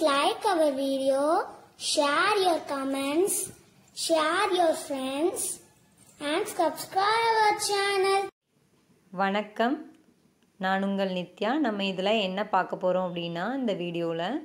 Please like our video, share your comments, share your friends and subscribe our channel. வணக்கம் நான் உங்கள் நித்யா நம்ம இதில் என்ன பார்க்க போகிறோம் அப்படின்னா இந்த வீடியோவில்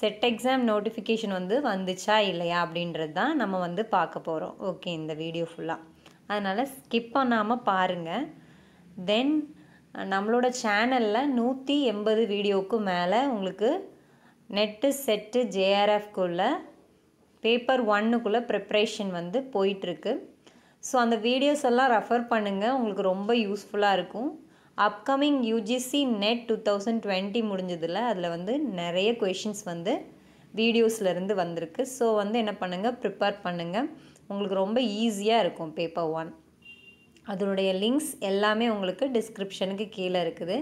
செட் எக்ஸாம் நோட்டிஃபிகேஷன் வந்து வந்துச்சா இல்லையா அப்படின்றது தான் நம்ம வந்து பார்க்க போகிறோம் ஓகே இந்த வீடியோ ஃபுல்லாக அதனால் ஸ்கிப் பண்ணாமல் பாருங்கள் தென் நம்மளோட சேனலில் நூற்றி எண்பது வீடியோவுக்கு மேலே உங்களுக்கு நெட்டு செட்டு ஜேஆர்எஃப்குள்ளே பேப்பர் ஒன்னுக்குள்ளே ப்ரிப்ரேஷன் வந்து போயிட்டுருக்கு ஸோ அந்த வீடியோஸ் எல்லாம் ரெஃபர் பண்ணுங்கள் உங்களுக்கு ரொம்ப யூஸ்ஃபுல்லாக இருக்கும் upcoming UGC NET two thousand twenty முடிஞ்சதில் அதில் வந்து நிறைய கொஷின்ஸ் வந்து வீடியோஸ்லேருந்து வந்திருக்கு ஸோ வந்து என்ன பண்ணுங்கள் ப்ரிப்பேர் பண்ணுங்கள் உங்களுக்கு ரொம்ப ஈஸியாக இருக்கும் பேப்பர் ஒன் அதனுடைய லிங்க்ஸ் எல்லாமே உங்களுக்கு டிஸ்கிரிப்ஷனுக்கு கீழே இருக்குது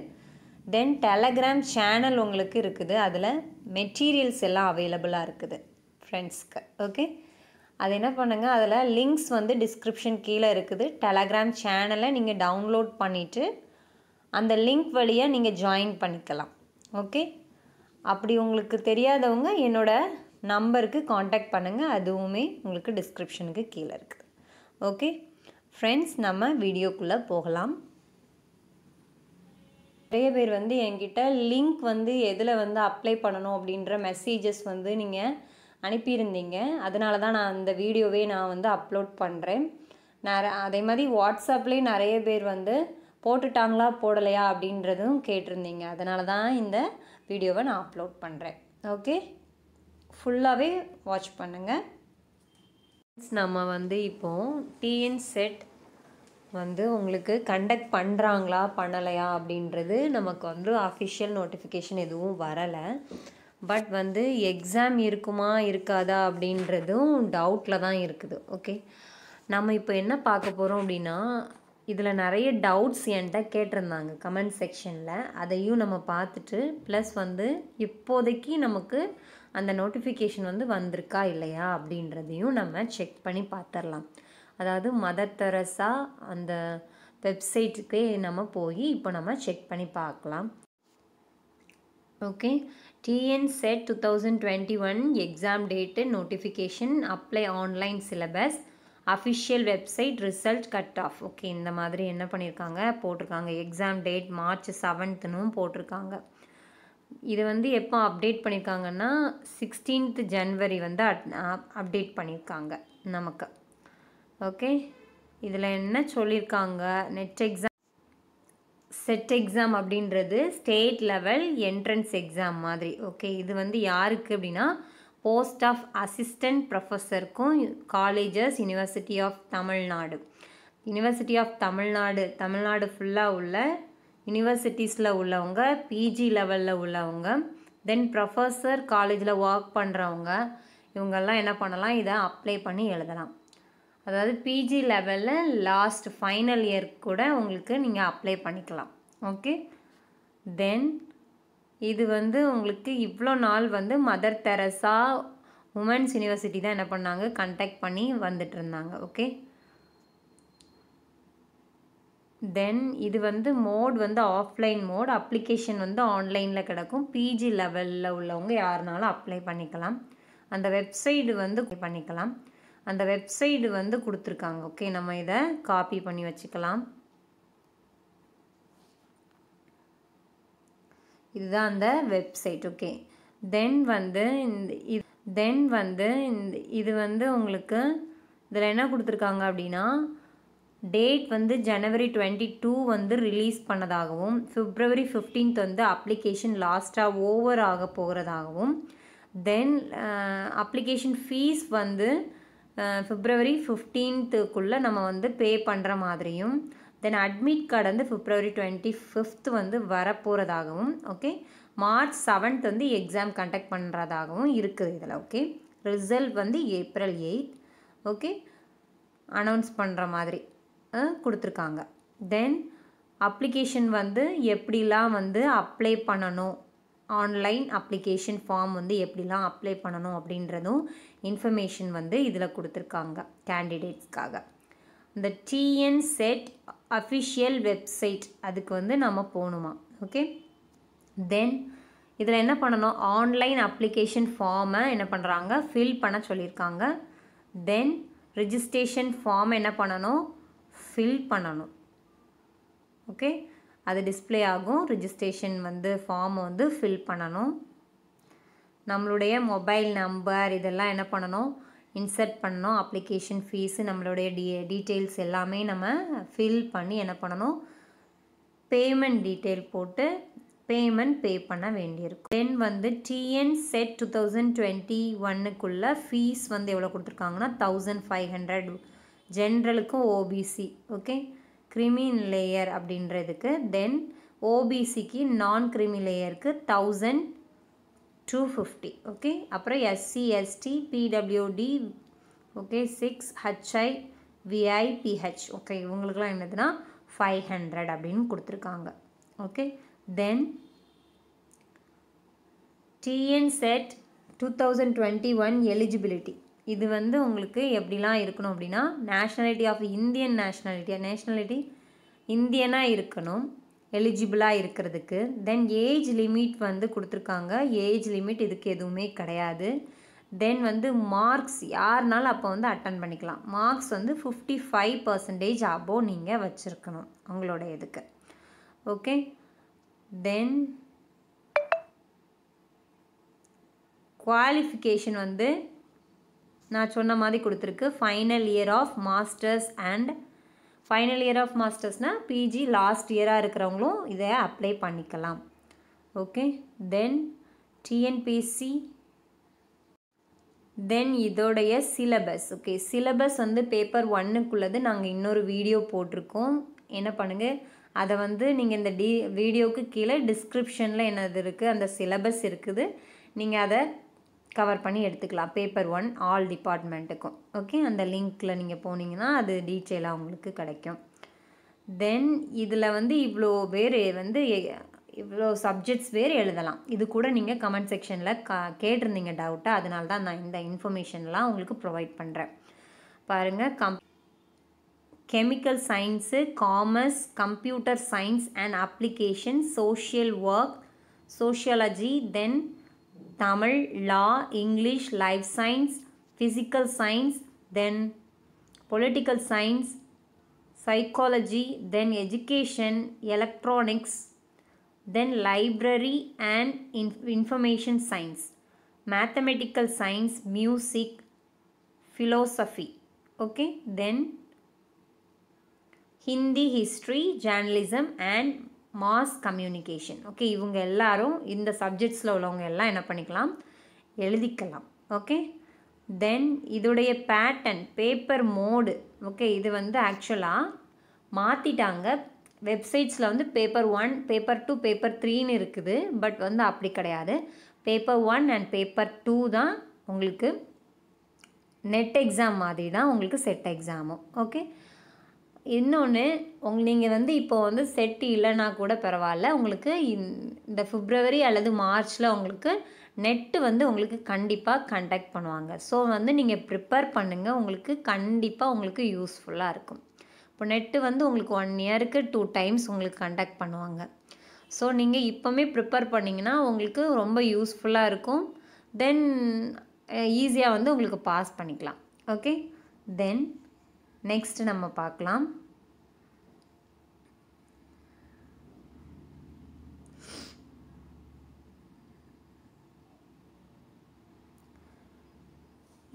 தென் டெலகிராம் சேனல் உங்களுக்கு இருக்குது அதில் மெட்டீரியல்ஸ் எல்லாம் அவைலபிளாக இருக்குது ஃப்ரெண்ட்ஸ்க்கு ஓகே அது என்ன பண்ணுங்கள் அதில் லிங்க்ஸ் வந்து டிஸ்கிரிப்ஷன் கீழே இருக்குது டெலகிராம் சேனலை நீங்கள் டவுன்லோட் பண்ணிவிட்டு அந்த லிங்க் வழியாக நீங்கள் ஜாயின் பண்ணிக்கலாம் ஓகே அப்படி உங்களுக்கு தெரியாதவங்க என்னோடய நம்பருக்கு காண்டாக்ட் பண்ணுங்கள் அதுவுமே உங்களுக்கு டிஸ்கிரிப்ஷனுக்கு கீழே இருக்குது ஓகே ஃப்ரெண்ட்ஸ் நம்ம வீடியோக்குள்ளே போகலாம் நிறைய பேர் வந்து என்கிட்ட லிங்க் வந்து எதில் வந்து அப்ளை பண்ணணும் அப்படின்ற மெசேஜஸ் வந்து நீங்கள் அனுப்பியிருந்தீங்க அதனால தான் நான் அந்த வீடியோவே நான் வந்து அப்லோட் பண்ணுறேன் நிறைய அதே மாதிரி வாட்ஸ்அப்லேயும் நிறைய பேர் வந்து போட்டுட்டாங்களா போடலையா அப்படின்றதும் கேட்டிருந்தீங்க அதனால தான் இந்த வீடியோவை நான் அப்லோட் பண்ணுறேன் ஓகே ஃபுல்லாகவே வாட்ச் பண்ணுங்கள் நம்ம வந்து இப்போது டிஎன் செட் வந்து உங்களுக்கு கண்டக்ட் பண்ணுறாங்களா பண்ணலையா அப்படின்றது நமக்கு வந்து அஃபிஷியல் நோட்டிஃபிகேஷன் எதுவும் வரலை பட் வந்து எக்ஸாம் இருக்குமா இருக்காதா அப்படின்றதும் டவுட்டில் தான் இருக்குது ஓகே நம்ம இப்போ என்ன பார்க்க போகிறோம் அப்படின்னா இதில் நிறைய டவுட்ஸ் என்கிட்ட கேட்டிருந்தாங்க கமெண்ட் செக்ஷனில் அதையும் நம்ம பார்த்துட்டு ப்ளஸ் வந்து இப்போதைக்கு நமக்கு அந்த நோட்டிஃபிகேஷன் வந்து வந்திருக்கா இல்லையா அப்படின்றதையும் நம்ம செக் பண்ணி பார்த்துடலாம் அதாவது மதர் தெரசா அந்த வெப்சைட்டுக்கே நம்ம போய் இப்போ நம்ம செக் பண்ணி பார்க்கலாம் okay TN SET two thousand twenty one exam date notification apply online syllabus official website result cut off okay இந்த மாதிரி என்ன பண்ணியிருக்காங்க போட்டிருக்காங்க எக்ஸாம் டேட் மார்ச் செவன்த்துனும் போட்டிருக்காங்க இது வந்து எப்போ அப்டேட் பண்ணியிருக்காங்கன்னா சிக்ஸ்டீன்த் ஜனவரி வந்து அப்டேட் பண்ணியிருக்காங்க நமக்கு ஓகே இதில் என்ன சொல்லியிருக்காங்க நெட் எக்ஸாம் செட் எக்ஸாம் அப்படின்றது ஸ்டேட் லெவல் என்ட்ரன்ஸ் எக்ஸாம் மாதிரி ஓகே இது வந்து யாருக்கு அப்படின்னா போஸ்ட் ஆஃப் அசிஸ்டன்ட் ப்ரொஃபஸருக்கும் colleges university of Tamil Nadu university of Tamil Nadu Tamil Nadu ஃபுல்லாக உள்ள யூனிவர்சிட்டிஸில் உள்ளவங்க பிஜி லெவலில் உள்ளவங்க தென் ப்ரொஃபஸர் காலேஜில் ஒர்க் பண்ணுறவங்க இவங்கெல்லாம் என்ன பண்ணலாம் இதை அப்ளை பண்ணி எழுதலாம் அதாவது பிஜி லெவலில் லாஸ்ட் ஃபைனல் இயர் கூட உங்களுக்கு நீங்கள் அப்ளை பண்ணிக்கலாம் ஓகே தென் இது வந்து உங்களுக்கு இவ்வளோ நாள் வந்து மதர் தெரசா உமன்ஸ் யூனிவர்சிட்டி தான் என்ன பண்ணாங்க கண்டக்ட் பண்ணி வந்துட்டு இருந்தாங்க ஓகே தென் இது வந்து மோட் வந்து ஆஃப்லைன் மோட் அப்ளிகேஷன் வந்து ஆன்லைனில் கிடக்கும் பிஜி லெவலில் உள்ளவங்க யாருனாலும் அப்ளை பண்ணிக்கலாம் அந்த வெப்சைட் வந்து பண்ணிக்கலாம் அந்த வெப்சைடு வந்து கொடுத்துருக்காங்க ஓகே நம்ம இதை காப்பி பண்ணி வச்சுக்கலாம் இதுதான் அந்த வெப்சைட் ஓகே தென் வந்து இந்த தென் வந்து இந்த இது வந்து உங்களுக்கு இதில் என்ன கொடுத்துருக்காங்க அப்படின்னா டேட் வந்து ஜனவரி டுவெண்ட்டி டூ வந்து ரிலீஸ் பண்ணதாகவும் ஃபிப்ரவரி ஃபிஃப்டீன்த் வந்து அப்ளிகேஷன் லாஸ்ட்டாக ஓவர் ஆக போகிறதாகவும் தென் அப்ளிகேஷன் ஃபீஸ் வந்து ஃபிப்ரவரி ஃபிஃப்டீன்த்துக்குள்ளே நம்ம வந்து பே பண்ணுற மாதிரியும் தென் அட்மிட் கார்டு வந்து ஃபிப்ரவரி டுவெண்ட்டி ஃபிஃப்த் வந்து வரப்போகிறதாகவும் ஓகே மார்ச் செவன்த் வந்து எக்ஸாம் கண்டக்ட் பண்ணுறதாகவும் இருக்குது இதில் ஓகே ரிசல்ட் வந்து ஏப்ரல் எயிட் ஓகே அனௌன்ஸ் பண்ணுற மாதிரி கொடுத்துருக்காங்க தென் அப்ளிகேஷன் வந்து எப்படிலாம் வந்து அப்ளை பண்ணணும் ஆன்லைன் அப்ளிகேஷன் ஃபார்ம் வந்து எப்படிலாம் அப்ளை பண்ணணும் அப்படின்றதும் இன்ஃபர்மேஷன் வந்து இதில் கொடுத்துருக்காங்க கேண்டிடேட்ஸ்க்காக இந்த டிஎன் செட் அஃபிஷியல் வெப்சைட் அதுக்கு வந்து நம்ம போகணுமா ஓகே தென் இதில் என்ன பண்ணணும் ஆன்லைன் அப்ளிகேஷன் ஃபார்மை என்ன பண்ணுறாங்க ஃபில் பண்ண சொல்லியிருக்காங்க தென் ரிஜிஸ்ட்ரேஷன் ஃபார்ம் என்ன பண்ணணும் ஃபில் பண்ணணும் ஓகே அது டிஸ்பிளே ஆகும் ரிஜிஸ்ட்ரேஷன் வந்து ஃபார்ம் வந்து ஃபில் பண்ணணும் நம்மளுடைய மொபைல் நம்பர் இதெல்லாம் என்ன பண்ணணும் இன்சர்ட் பண்ணணும் அப்ளிகேஷன் ஃபீஸு நம்மளுடைய டீ டீட்டெயில்ஸ் எல்லாமே நம்ம ஃபில் பண்ணி என்ன பண்ணணும் பேமெண்ட் டீட்டெயில் போட்டு பேமெண்ட் பே பண்ண வேண்டியிருக்கும் தென் வந்து TN SET two thousand twenty ஒன்னுக்குள்ளே ஃபீஸ் வந்து எவ்வளோ கொடுத்துருக்காங்கன்னா தௌசண்ட் ஃபைவ் ஹண்ட்ரட் ஜென்ரலுக்கும் ஓபிசி ஓகே கிரிமின் லேயர் அப்படின்றதுக்கு தென் ஓபிசிக்கு நான் கிரிமி லேயருக்கு தௌசண்ட் டூ ஃபிஃப்டி ஓகே அப்புறம் எஸ்சி எஸ்டி பிடபிள்யூடி okay six HI VIPH okay இவங்களுக்குலாம் என்னதுன்னா ஃபைவ் ஹண்ட்ரட் அப்படின்னு கொடுத்துருக்காங்க okay then TN SET two thousand twenty one eligibility இது வந்து உங்களுக்கு எப்படிலாம் இருக்கணும் அப்படின்னா நேஷ்னாலிட்டி ஆஃப் இந்தியன் நேஷ்னாலிட்டியாக நேஷ்னாலிட்டி இந்தியனாக இருக்கணும் எலிஜிபிளாக இருக்கிறதுக்கு தென் ஏஜ் லிமிட் வந்து கொடுத்துருக்காங்க ஏஜ் லிமிட் இதுக்கு எதுவுமே கிடையாது தென் வந்து மார்க்ஸ் யாருனாலும் அப்போ வந்து அட்டன் பண்ணிக்கலாம் மார்க்ஸ் வந்து ஃபிஃப்டி ஃபைவ் பர்சன்டேஜ் அபோவ் நீங்கள் வச்சுருக்கணும் அவங்களோட இதுக்கு ஓகே தென் குவாலிஃபிகேஷன் வந்து நான் சொன்ன மாதிரி கொடுத்துருக்கு final year of masters and final year ஆஃப் மாஸ்டர்ஸ்னால் பிஜி லாஸ்ட் இயராக இருக்கிறவங்களும் இதை அப்ளை பண்ணிக்கலாம் ஓகே தென் டிஎன்பிசி தென் இதோடைய சிலபஸ் ஓகே சிலபஸ் வந்து பேப்பர் ஒன்னுக்குள்ளது நாங்கள் இன்னொரு வீடியோ போட்டிருக்கோம் என்ன பண்ணுங்கள் அதை வந்து நீங்கள் இந்த டி வீடியோவுக்கு கீழே டிஸ்கிரிப்ஷனில் என்னது இருக்குது அந்த சிலபஸ் இருக்குது நீங்கள் அதை கவர் பண்ணி எடுத்துக்கலாம் பேப்பர் ஒன் ஆல் டிபார்ட்மெண்ட்டுக்கும் ஓகே அந்த லிங்க்கில் நீங்கள் போனீங்கன்னா அது டீட்டெயிலாக உங்களுக்கு கிடைக்கும் தென் இதில் வந்து இவ்வளோ பேர் வந்து இவ்வளோ சப்ஜெக்ட்ஸ் வேறு எழுதலாம் இது கூட நீங்கள் கமெண்ட் செக்ஷனில் க கேட்டிருந்தீங்க டவுட்டை அதனால தான் நான் இந்த இன்ஃபர்மேஷன்லாம் உங்களுக்கு ப்ரொவைட் பண்ணுறேன் பாருங்கள் கம் chemical science commerce computer science and application social work sociology then Tamil, Law, English, Life Science, Physical Science, then Political Science, Psychology, then Education, Electronics, then Library and Information Science, Mathematical Science, Music, Philosophy. Okay, then Hindi History, Journalism and mass communication okay இவங்க எல்லாரும் இந்த சப்ஜெக்ட்ஸில் உள்ளவங்க எல்லாம் என்ன பண்ணிக்கலாம் எழுதிக்கலாம் okay then இதோடைய pattern paper mode okay இது வந்து ஆக்சுவலாக மாற்றிட்டாங்க வெப்சைட்ஸில் வந்து paper one paper two paper த்ரீன்னு இருக்குது பட் வந்து அப்படி கிடையாது paper one and paper two தான் உங்களுக்கு நெட் எக்ஸாம் மாதிரி தான் உங்களுக்கு செட் எக்ஸாமும் ஓகே இன்னொன்று உங் நீங்கள் வந்து இப்போது வந்து செட் இல்லைன்னா கூட பரவாயில்ல உங்களுக்கு இந்த ஃபிப்ரவரி அல்லது மார்ச்சில் உங்களுக்கு நெட்டு வந்து உங்களுக்கு கண்டிப்பாக கண்டக்ட் பண்ணுவாங்க ஸோ வந்து நீங்கள் ப்ரிப்பேர் பண்ணுங்கள் உங்களுக்கு கண்டிப்பாக உங்களுக்கு யூஸ்ஃபுல்லாக இருக்கும் இப்போ நெட்டு வந்து உங்களுக்கு ஒன் இயருக்கு டூ டைம்ஸ் உங்களுக்கு கண்டக்ட் பண்ணுவாங்க ஸோ நீங்கள் இப்போவுமே ப்ரிப்பேர் பண்ணிங்கன்னா உங்களுக்கு ரொம்ப யூஸ்ஃபுல்லாக இருக்கும் தென் ஈஸியாக வந்து உங்களுக்கு பாஸ் பண்ணிக்கலாம் ஓகே தென் நெக்ஸ்ட் நம்ம பார்க்கலாம்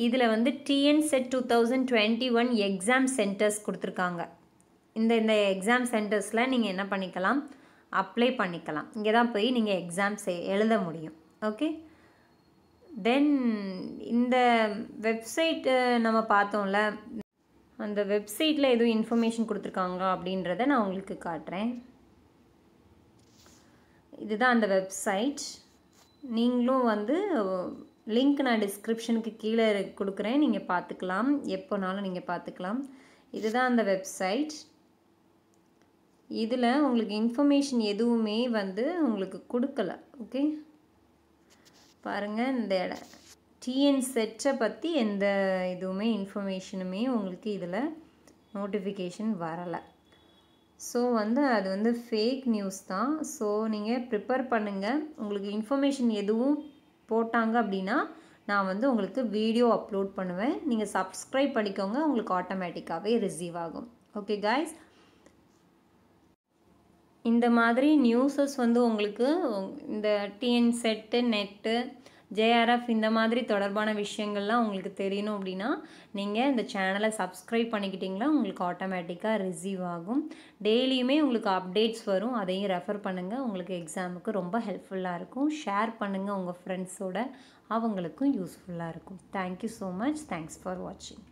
இதில் வந்து TN SET two thousand twenty one exam centres கொடுத்துருக்காங்க இந்த இந்த எக்ஸாம் சென்டர்ஸில் நீங்கள் என்ன பண்ணிக்கலாம் அப்ளை பண்ணிக்கலாம் இங்கே தான் போய் நீங்கள் எக்ஸாம் எழுத முடியும் ஓகே தென் இந்த வெப்சைட்டு நம்ம பார்த்தோம்ல அந்த வெப்சைட்டில் எதுவும் இன்ஃபர்மேஷன் கொடுத்துருக்காங்க அப்படின்றத நான் உங்களுக்கு காட்டுறேன் இதுதான் அந்த வெப்சைட் நீங்களும் வந்து லிங்க் நான் டிஸ்கிரிப்ஷனுக்கு கீழே கொடுக்குறேன் நீங்கள் பார்த்துக்கலாம் எப்போனாலும் நீங்கள் பார்த்துக்கலாம் இதுதான் அந்த வெப்சைட் இதில் உங்களுக்கு இன்ஃபர்மேஷன் எதுவுமே வந்து உங்களுக்கு கொடுக்கல ஓகே பாருங்கள் இந்த இடம் டிஎன் செட்டை பற்றி எந்த இதுவுமே இன்ஃபர்மேஷனுமே உங்களுக்கு இதில் நோட்டிஃபிகேஷன் வரலை ஸோ வந்து அது வந்து ஃபேக் நியூஸ் தான் ஸோ நீங்கள் ப்ரிப்பேர் பண்ணுங்கள் உங்களுக்கு இன்ஃபர்மேஷன் எதுவும் போட்டாங்க அப்படின்னா நான் வந்து உங்களுக்கு வீடியோ அப்லோட் பண்ணுவேன் நீங்கள் சப்ஸ்கிரைப் பண்ணிக்கோங்க உங்களுக்கு ஆட்டோமேட்டிக்காகவே ரிசீவ் ஆகும் ஓகே காய்ஸ் இந்த மாதிரி நியூஸஸ் வந்து உங்களுக்கு இந்த டிஎன் செட்டு நெட்டு ஜேஆர்எஃப் இந்த மாதிரி தொடர்பான விஷயங்கள்லாம் உங்களுக்கு தெரியணும் அப்படின்னா நீங்கள் இந்த சேனலை சப்ஸ்கிரைப் பண்ணிக்கிட்டிங்கன்னா உங்களுக்கு ஆட்டோமேட்டிக்காக ரிசீவ் ஆகும் டெய்லியுமே உங்களுக்கு அப்டேட்ஸ் வரும் அதையும் ரெஃபர் பண்ணுங்கள் உங்களுக்கு எக்ஸாமுக்கு ரொம்ப ஹெல்ப்ஃபுல்லாக இருக்கும் ஷேர் பண்ணுங்கள் உங்கள் ஃப்ரெண்ட்ஸோட அவங்களுக்கும் யூஸ்ஃபுல்லாக இருக்கும் thank you so much thanks for வாட்சிங்